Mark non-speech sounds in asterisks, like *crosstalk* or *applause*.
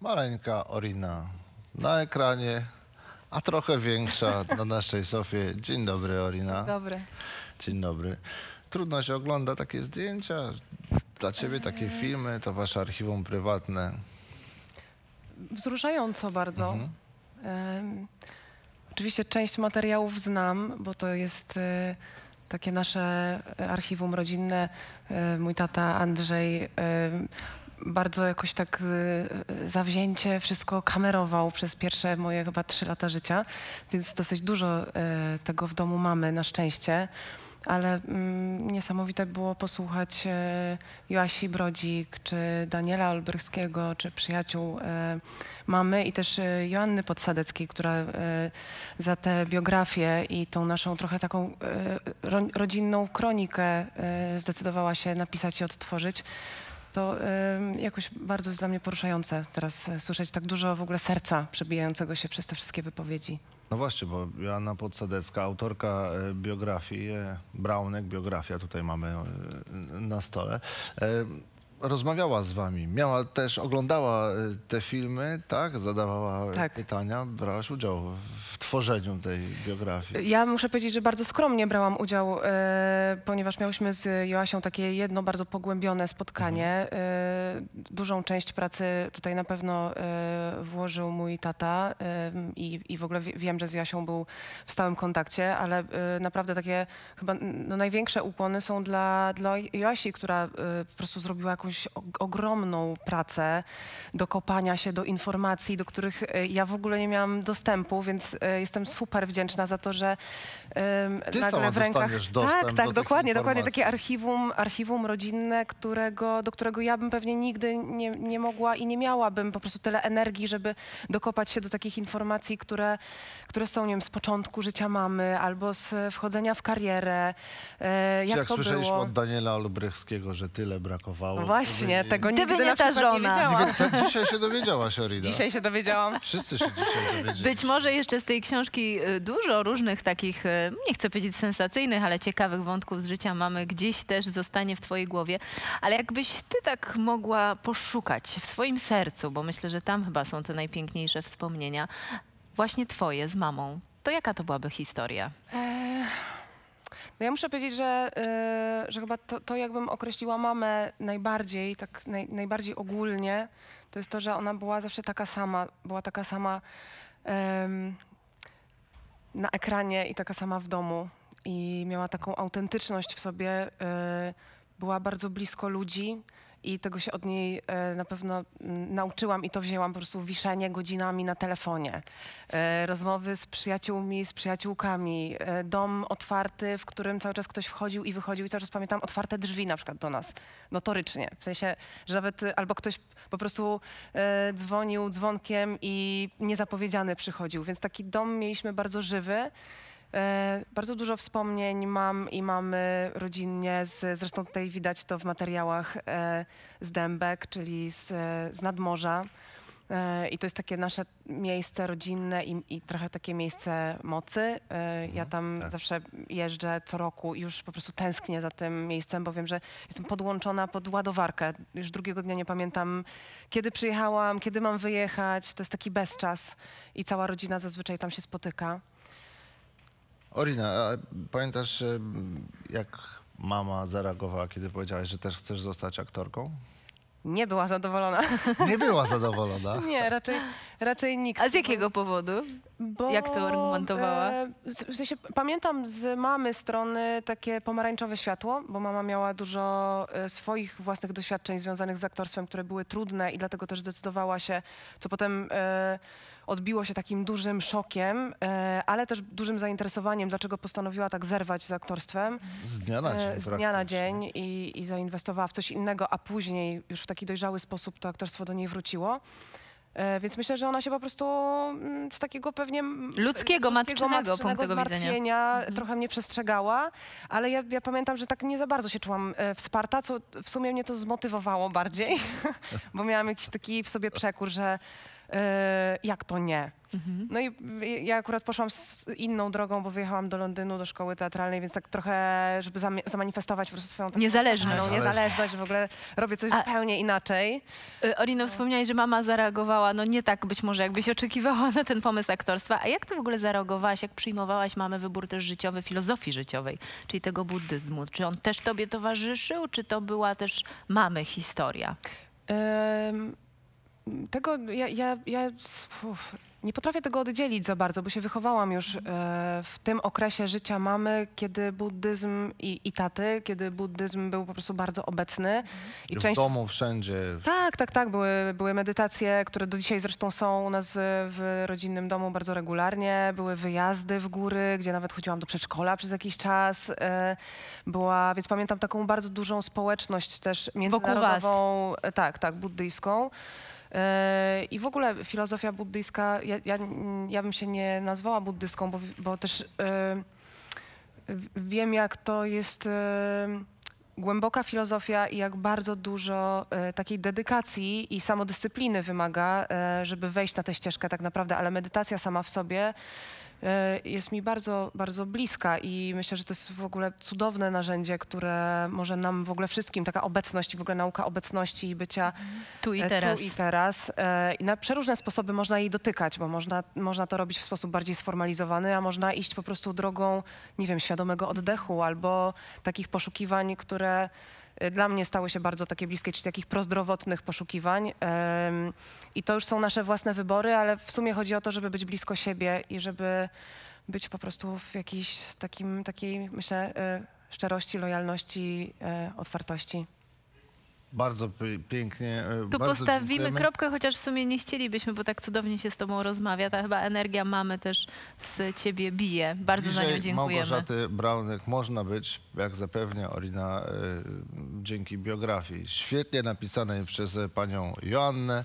maleńka Orina na ekranie, a trochę większa na naszej sofie. Dzień dobry, Orina. Dobry. Dzień dobry. Trudno się ogląda takie zdjęcia. Dla ciebie takie eee. filmy to wasze archiwum prywatne. Wzruszająco bardzo. Mhm. Um, oczywiście część materiałów znam, bo to jest y, takie nasze e, archiwum rodzinne. Y, mój tata Andrzej y, bardzo jakoś tak y, y, zawzięcie wszystko kamerował przez pierwsze moje chyba trzy lata życia, więc dosyć dużo y, tego w domu mamy na szczęście. Ale mm, niesamowite było posłuchać Joasi Brodzik, czy Daniela Olbrychskiego, czy przyjaciół mamy i też Joanny Podsadeckiej, która za tę biografię i tą naszą trochę taką ro, rodzinną kronikę zdecydowała się napisać i odtworzyć. To y, jakoś bardzo jest dla mnie poruszające teraz e, słyszeć tak dużo w ogóle serca przebijającego się przez te wszystkie wypowiedzi. No właśnie, bo Joanna Podsadecka, autorka e, biografii, e, Braunek, biografia tutaj mamy na stole, rozmawiała z wami, miała też, oglądała y, te filmy, tak? Zadawała tak. pytania, brałaś udział w tworzeniu tej biografii. Ja muszę powiedzieć, że bardzo skromnie brałam udział, e, ponieważ miałyśmy z Joasią takie jedno bardzo pogłębione spotkanie. Mhm. E, dużą część pracy tutaj na pewno e, włożył mój tata i, i w ogóle wiem, że z Joasią był w stałym kontakcie, ale naprawdę takie chyba no, największe ukłony są dla, dla Joasi, która po prostu zrobiła jakąś jakąś ogromną pracę dokopania się do informacji, do których e, ja w ogóle nie miałam dostępu, więc e, jestem super wdzięczna za to, że Ty nagle w rękach... Dostęp tak, tak, do dokładnie, dokładnie takie archiwum, archiwum rodzinne, którego, do którego ja bym pewnie nigdy nie, nie mogła i nie miałabym po prostu tyle energii, żeby dokopać się do takich informacji, które, które są, nie wiem, z początku życia mamy albo z wchodzenia w karierę. Jak, e, Czy jak słyszeliśmy było? od Daniela Olbrychskiego, że tyle brakowało. No Właśnie, tego nigdy nie na ta nie wiedziałam. Tak dzisiaj się dowiedziałaś, Orida. Dzisiaj się dowiedziałam. Wszyscy się dzisiaj dowiedzieli. Być może jeszcze z tej książki y, dużo różnych takich, y, nie chcę powiedzieć sensacyjnych, ale ciekawych wątków z życia mamy gdzieś też zostanie w twojej głowie. Ale jakbyś ty tak mogła poszukać w swoim sercu, bo myślę, że tam chyba są te najpiękniejsze wspomnienia, właśnie twoje z mamą, to jaka to byłaby historia? No ja muszę powiedzieć, że, yy, że chyba to, to, jakbym określiła mamę najbardziej, tak naj, najbardziej ogólnie, to jest to, że ona była zawsze taka sama, była taka sama yy, na ekranie i taka sama w domu. I miała taką autentyczność w sobie, yy, była bardzo blisko ludzi, i tego się od niej e, na pewno mm, nauczyłam i to wzięłam po prostu wiszenie godzinami na telefonie, e, rozmowy z przyjaciółmi, z przyjaciółkami, e, dom otwarty, w którym cały czas ktoś wchodził i wychodził i cały czas pamiętam otwarte drzwi na przykład do nas, notorycznie, w sensie, że nawet albo ktoś po prostu dzwonił dzwonkiem i niezapowiedziany przychodził, więc taki dom mieliśmy bardzo żywy. E, bardzo dużo wspomnień mam i mamy rodzinnie, z, zresztą tutaj widać to w materiałach e, z Dębek, czyli z, z nadmorza. E, I to jest takie nasze miejsce rodzinne i, i trochę takie miejsce mocy. Ja mhm. tam tak. zawsze jeżdżę co roku i już po prostu tęsknię za tym miejscem, bo wiem, że jestem podłączona pod ładowarkę. Już drugiego dnia nie pamiętam, kiedy przyjechałam, kiedy mam wyjechać. To jest taki bezczas i cała rodzina zazwyczaj tam się spotyka. Orina, a pamiętasz, e, jak mama zareagowała, kiedy powiedziałaś, że też chcesz zostać aktorką? Nie była zadowolona. *laughs* Nie była zadowolona? nie, raczej, raczej nikt. A z jakiego powodu? Bo, Jak to argumentowała? E, w sensie, pamiętam z mamy strony takie pomarańczowe światło, bo mama miała dużo e, swoich własnych doświadczeń związanych z aktorstwem, które były trudne i dlatego też zdecydowała się, co potem... E, odbiło się takim dużym szokiem, e, ale też dużym zainteresowaniem, dlaczego postanowiła tak zerwać z aktorstwem. Z dnia na e, dzień. Z dnia na dzień i, i zainwestowała w coś innego, a później już w taki dojrzały sposób to aktorstwo do niej wróciło. E, więc myślę, że ona się po prostu mm, z takiego pewnie ludzkiego, ludzkiego matczynego, matczynego zmartwienia widzenia. Mhm. trochę mnie przestrzegała, ale ja, ja, pamiętam, że tak nie za bardzo się czułam wsparta, co w sumie mnie to zmotywowało bardziej, *laughs* bo miałam jakiś taki w sobie przekór, że E, jak to nie? Mhm. No i ja akurat poszłam inną drogą, bo wyjechałam do Londynu do szkoły teatralnej, więc tak trochę, żeby zamanifestować po prostu swoją niezależność. Taką, niezależność, że w ogóle robię coś A, zupełnie inaczej. E, Orino, wspomniałeś, że mama zareagowała, no nie tak być może, jakbyś oczekiwała na ten pomysł aktorstwa. A jak ty w ogóle zareagowałaś, jak przyjmowałaś mamy wybór też życiowy, filozofii życiowej, czyli tego buddyzmu? Czy on też tobie towarzyszył, czy to była też mamy historia? Um tego ja, ja, ja uf, nie potrafię tego oddzielić za bardzo, bo się wychowałam już e, w tym okresie życia mamy, kiedy buddyzm i, i taty, kiedy buddyzm był po prostu bardzo obecny. I w część... domu, wszędzie. Tak, tak, tak. Były, były medytacje, które do dzisiaj zresztą są u nas w rodzinnym domu bardzo regularnie. Były wyjazdy w góry, gdzie nawet chodziłam do przedszkola przez jakiś czas. E, była, więc pamiętam taką bardzo dużą społeczność też międzynarodową. E, tak, tak, buddyjską. I w ogóle filozofia buddyjska, ja, ja, ja bym się nie nazwała buddyjską, bo, bo też e, wiem, jak to jest e, głęboka filozofia i jak bardzo dużo e, takiej dedykacji i samodyscypliny wymaga, żeby wejść na tę ścieżkę tak naprawdę, ale medytacja sama w sobie E, jest mi bardzo, bardzo bliska i myślę, że to jest w ogóle cudowne narzędzie, które może nam w ogóle wszystkim, taka obecność, w ogóle nauka obecności i bycia tu i e, teraz. Tu i, teraz. E, na przeróżne sposoby można jej dotykać, bo można, można to robić w sposób bardziej sformalizowany, a można iść po prostu drogą, nie wiem, świadomego oddechu albo takich poszukiwań, które E, dla mnie stały się bardzo takie bliskie, czyli takich prozdrowotnych poszukiwań. I to już są nasze własne wybory, ale w sumie chodzi o to, żeby być blisko siebie i żeby być po prostu w jakiejś takim, takiej, myślę, e, szczerości, lojalności, e, otwartości. Bardzo pięknie. E, tu bardzo postawimy dziękujemy. kropkę, chociaż w sumie nie chcielibyśmy, bo tak cudownie się z tobą rozmawia. Ta chyba energia mamy też z ciebie bije. Bardzo Dzisiaj za nią dziękujemy. Małgorzaty Braunek można być, jak zapewnia Orina, e, dzięki biografii świetnie napisanej przez panią Joannę